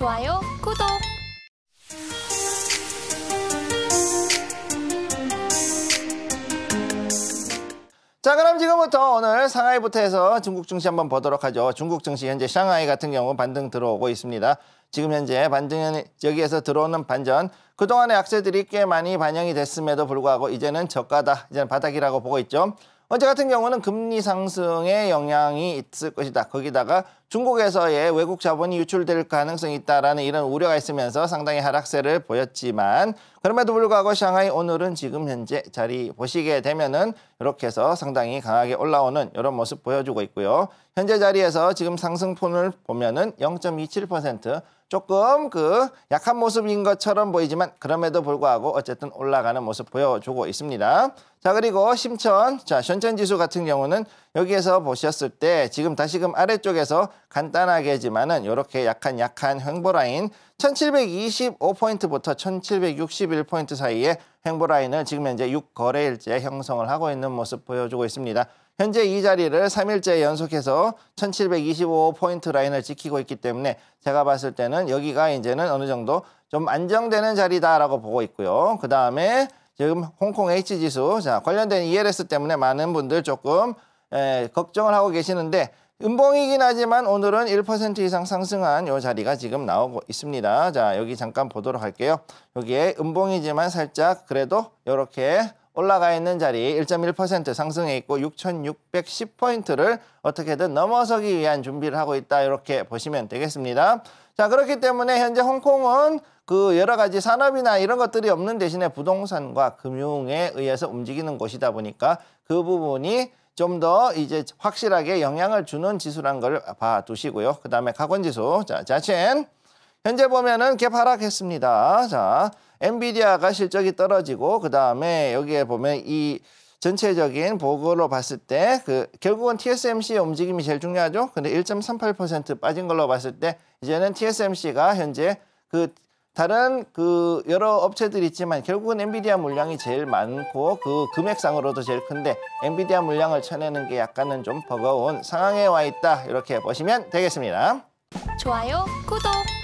좋아요, 구독! 자 그럼 지금부터 오늘 상하이부터해서 중국 증시 한번 보도록 하죠. 중국 증시 현재 상하이 같은 경우 반등 들어오고 있습니다. 지금 현재 반등 여기에서 들어오는 반전 그동안의 약세들이 꽤 많이 반영이 됐음에도 불구하고 이제는 저가다 이제는 바닥이라고 보고 있죠. 어제 같은 경우는 금리 상승의 영향이 있을 것이다. 거기다가 중국에서의 외국 자본이 유출될 가능성이 있다라는 이런 우려가 있으면서 상당히 하락세를 보였지만 그럼에도 불구하고 샹하이 오늘은 지금 현재 자리 보시게 되면은 이렇게 해서 상당히 강하게 올라오는 이런 모습 보여주고 있고요. 현재 자리에서 지금 상승폰을 보면은 0.27% 조금 그 약한 모습인 것처럼 보이지만 그럼에도 불구하고 어쨌든 올라가는 모습 보여주고 있습니다. 자 그리고 심천, 자 현천지수 같은 경우는 여기에서 보셨을 때 지금 다시금 아래쪽에서 간단하게지만은 이렇게 약간 약한 횡보라인 1725포인트부터 1761포인트 사이에 횡보라인을 지금 현재 6거래일째 형성을 하고 있는 모습 보여주고 있습니다. 현재 이 자리를 3일째 연속해서 1725포인트 라인을 지키고 있기 때문에 제가 봤을 때는 여기가 이제는 어느 정도 좀 안정되는 자리다라고 보고 있고요. 그 다음에 지금 홍콩 H지수 자 관련된 ELS 때문에 많은 분들 조금 에, 걱정을 하고 계시는데 은봉이긴 하지만 오늘은 1% 이상 상승한 요 자리가 지금 나오고 있습니다. 자, 여기 잠깐 보도록 할게요. 여기에 은봉이지만 살짝 그래도 이렇게 올라가 있는 자리 1.1% 상승해 있고 6,610포인트를 어떻게든 넘어서기 위한 준비를 하고 있다. 이렇게 보시면 되겠습니다. 자, 그렇기 때문에 현재 홍콩은 그 여러 가지 산업이나 이런 것들이 없는 대신에 부동산과 금융에 의해서 움직이는 곳이다 보니까 그 부분이 좀더 이제 확실하게 영향을 주는 지수란 걸 봐두시고요. 그 다음에 가권지수. 자, 자첸. 현재 보면은 갭 하락했습니다. 자, 엔비디아가 실적이 떨어지고, 그 다음에 여기에 보면 이 전체적인 보고로 봤을 때 그 결국은 TSMC의 움직임이 제일 중요하죠. 근데 1.38% 빠진 걸로 봤을 때 이제는 TSMC가 현재 그 다른 그 여러 업체들이 있지만 결국은 엔비디아 물량이 제일 많고 그 금액상으로도 제일 큰데 엔비디아 물량을 쳐내는 게 약간은 좀 버거운 상황에 와 있다 이렇게 보시면 되겠습니다. 좋아요, 구독!